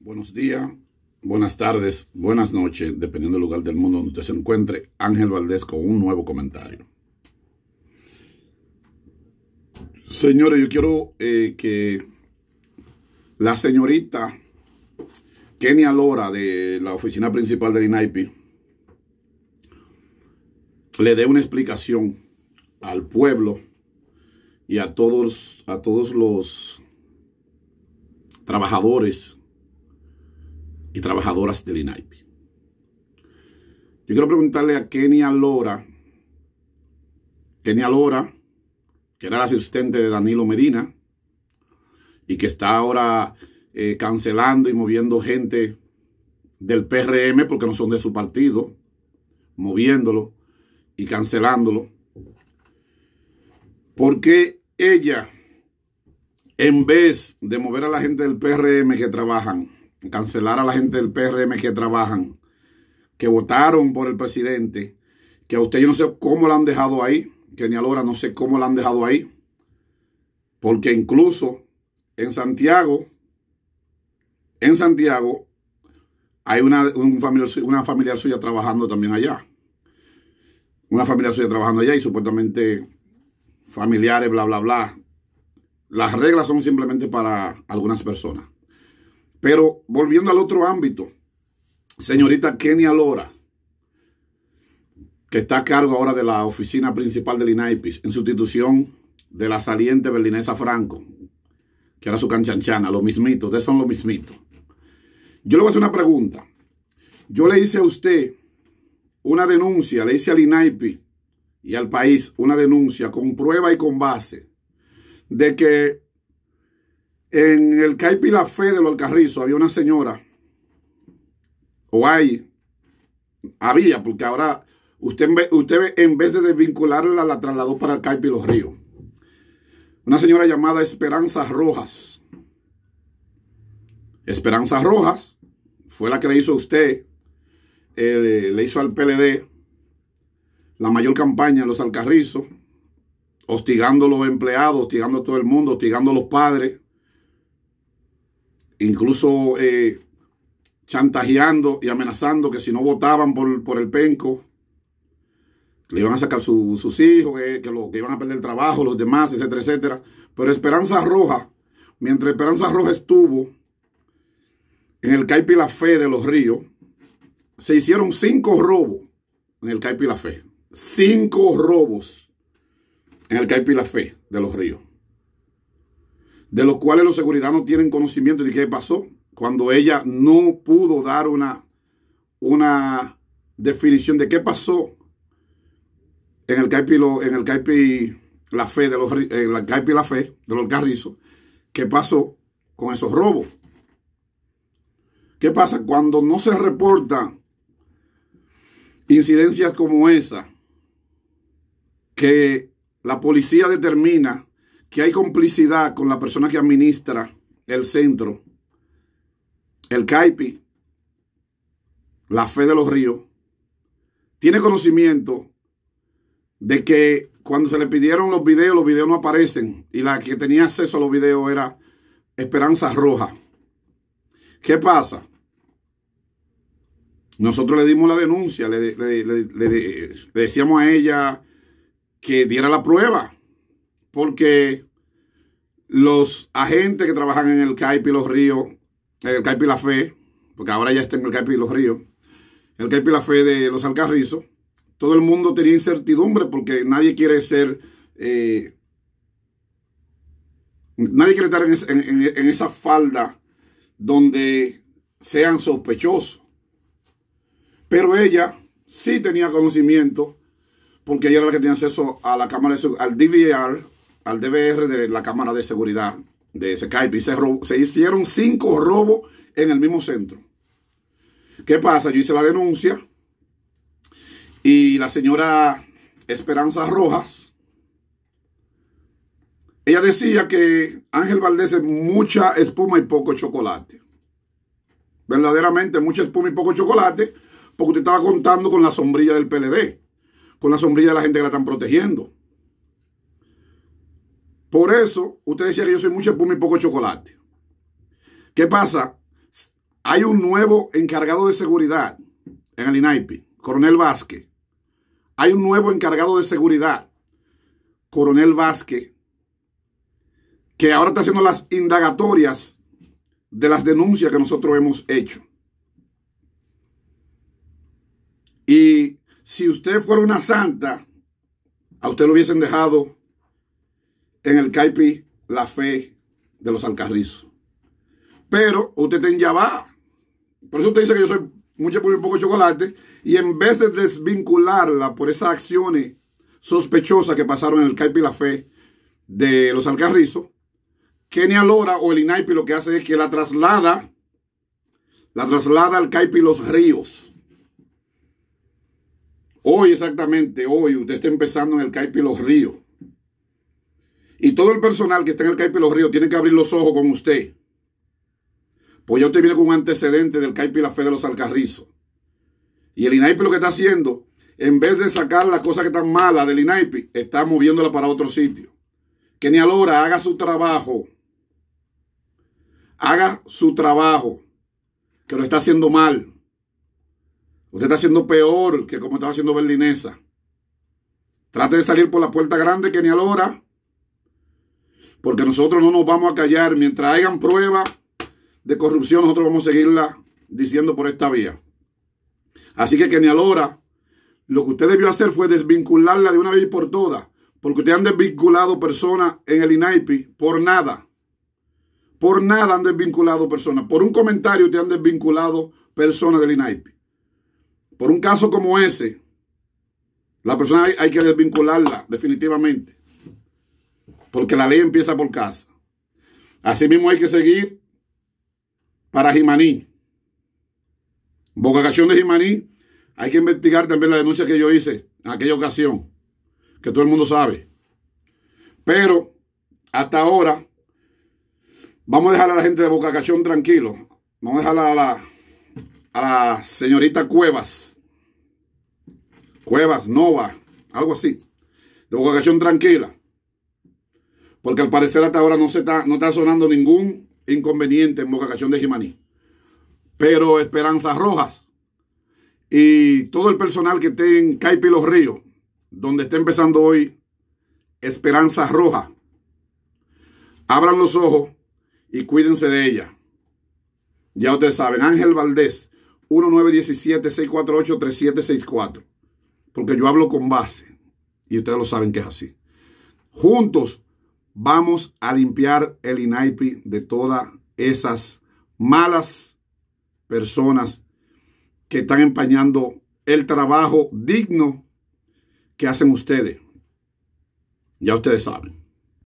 Buenos días, buenas tardes, buenas noches, dependiendo del lugar del mundo donde se encuentre. Ángel Valdés con un nuevo comentario. Señores, yo quiero eh, que la señorita Kenia Lora de la oficina principal de INAIPI le dé una explicación al pueblo y a todos, a todos los trabajadores trabajadoras del INAIPI. Yo quiero preguntarle a Kenia Lora, Kenia Lora, que era la asistente de Danilo Medina y que está ahora eh, cancelando y moviendo gente del PRM porque no son de su partido, moviéndolo y cancelándolo. Porque ella, en vez de mover a la gente del PRM que trabajan, cancelar a la gente del PRM que trabajan, que votaron por el presidente, que a usted yo no sé cómo la han dejado ahí, que ni a Lora no sé cómo la han dejado ahí, porque incluso en Santiago, en Santiago, hay una, un familiar, una familiar suya trabajando también allá. Una familiar suya trabajando allá y supuestamente familiares, bla, bla, bla. Las reglas son simplemente para algunas personas. Pero volviendo al otro ámbito, señorita Kenia Lora, que está a cargo ahora de la oficina principal del INAIPIS, en sustitución de la saliente berlinesa Franco, que era su canchanchana, lo mismito, ¿de son lo mismito. Yo le voy a hacer una pregunta. Yo le hice a usted una denuncia, le hice al INAIPI y al país una denuncia con prueba y con base de que en el Caipi La Fe de los Alcarrizos había una señora, o hay, había, porque ahora usted, usted en vez de desvincularla la trasladó para el Caipi Los Ríos. Una señora llamada Esperanza Rojas. Esperanzas Rojas fue la que le hizo a usted, eh, le hizo al PLD la mayor campaña en los Alcarrizos hostigando a los empleados, hostigando a todo el mundo, hostigando a los padres, incluso eh, chantajeando y amenazando que si no votaban por, por el penco, le iban a sacar sus hijos, eh, que, lo, que iban a perder el trabajo, los demás, etcétera, etcétera. Pero Esperanza Roja, mientras Esperanza Roja estuvo en el Caipi La Fe de los Ríos, se hicieron cinco robos en el Caipi La Fe. Cinco robos en el Caipi La Fe de los Ríos de los cuales los seguridad no tienen conocimiento de qué pasó cuando ella no pudo dar una, una definición de qué pasó en el CAIPI, en el CAIPI la fe de los en el CAIPI la fe de los carrizos, qué pasó con esos robos. ¿Qué pasa cuando no se reportan incidencias como esa que la policía determina que hay complicidad con la persona que administra el centro, el CAIPI, la fe de los ríos, tiene conocimiento de que cuando se le pidieron los videos, los videos no aparecen y la que tenía acceso a los videos era Esperanza Roja. ¿Qué pasa? Nosotros le dimos la denuncia, le, le decíamos a ella que diera la prueba porque los agentes que trabajan en el CAIPI los ríos, el CAIPI y la fe, porque ahora ya está en el CAIPI los ríos, el CAIP y la fe de los Alcarrizos, todo el mundo tenía incertidumbre porque nadie quiere ser, eh, nadie quiere estar en, esa falda donde sean sospechosos. Pero ella sí tenía conocimiento porque ella era la que tenía acceso a la cámara, de, al DVR, al DBR de la Cámara de Seguridad de Skype y se, hicieron cinco robos en el mismo centro. ¿Qué pasa? Yo hice la denuncia y la señora Esperanza Rojas, ella decía que Ángel Valdés es mucha espuma y poco chocolate. Verdaderamente mucha espuma y poco chocolate, porque usted estaba contando con la sombrilla del PLD, con la sombrilla de la gente que la están protegiendo. Por eso, usted decía que yo soy mucha puma y poco chocolate. ¿Qué pasa? Hay un nuevo encargado de seguridad en el INAIPI, Coronel Vázquez. Hay un nuevo encargado de seguridad, Coronel Vázquez, que ahora está haciendo las indagatorias de las denuncias que nosotros hemos hecho. Y si usted fuera una santa, a usted lo hubiesen dejado en el Caipi la fe de los alcarrizos. Pero usted está en Yabá. Por eso usted dice que yo soy mucho por poco chocolate. Y en vez de desvincularla por esas acciones sospechosas que pasaron en el Caipi la fe de los alcarrizos, Kenia Lora o el INAIPI lo que hace es que la traslada, la traslada al Caipi Los Ríos. Hoy exactamente, hoy usted está empezando en el Caipi Los Ríos. Y todo el personal que está en el CAIPI Los Ríos tiene que abrir los ojos con usted. Pues yo te viene con un antecedente del CAIPI La Fe de los Alcarrizos. Y el INAIPI lo que está haciendo, en vez de sacar las cosas que están malas del INAIPI, está moviéndola para otro sitio. Que ni alora haga su trabajo. Haga su trabajo. Que lo está haciendo mal. Usted está haciendo peor que como estaba haciendo Berlinesa. Trate de salir por la puerta grande que ni alora porque nosotros no nos vamos a callar. Mientras hagan prueba de corrupción, nosotros vamos a seguirla diciendo por esta vía. Así que ni hora. lo que usted debió hacer fue desvincularla de una vez por todas, porque usted han desvinculado personas en el INAIPI por nada. Por nada han desvinculado personas. Por un comentario te han desvinculado personas del INAIPI. Por un caso como ese, la persona hay que desvincularla definitivamente porque la ley empieza por casa. Asimismo hay que seguir para Jimaní. Cachón de Jimaní, hay que investigar también la denuncia que yo hice en aquella ocasión, que todo el mundo sabe. Pero hasta ahora, vamos a dejar a la gente de Boca Cachón tranquilo. Vamos a dejar a la, a la señorita Cuevas. Cuevas, Nova, algo así. De Boca Cachón tranquila. Porque al parecer hasta ahora no, se está, no está sonando ningún inconveniente en Boca Cachón de Jimaní. Pero esperanzas Rojas y todo el personal que esté en Caipi Los Ríos, donde está empezando hoy Esperanza Roja, abran los ojos y cuídense de ella. Ya ustedes saben, Ángel Valdés, 1917-648-3764. Porque yo hablo con base y ustedes lo saben que es así. Juntos Vamos a limpiar el INAIPI de todas esas malas personas que están empañando el trabajo digno que hacen ustedes. Ya ustedes saben.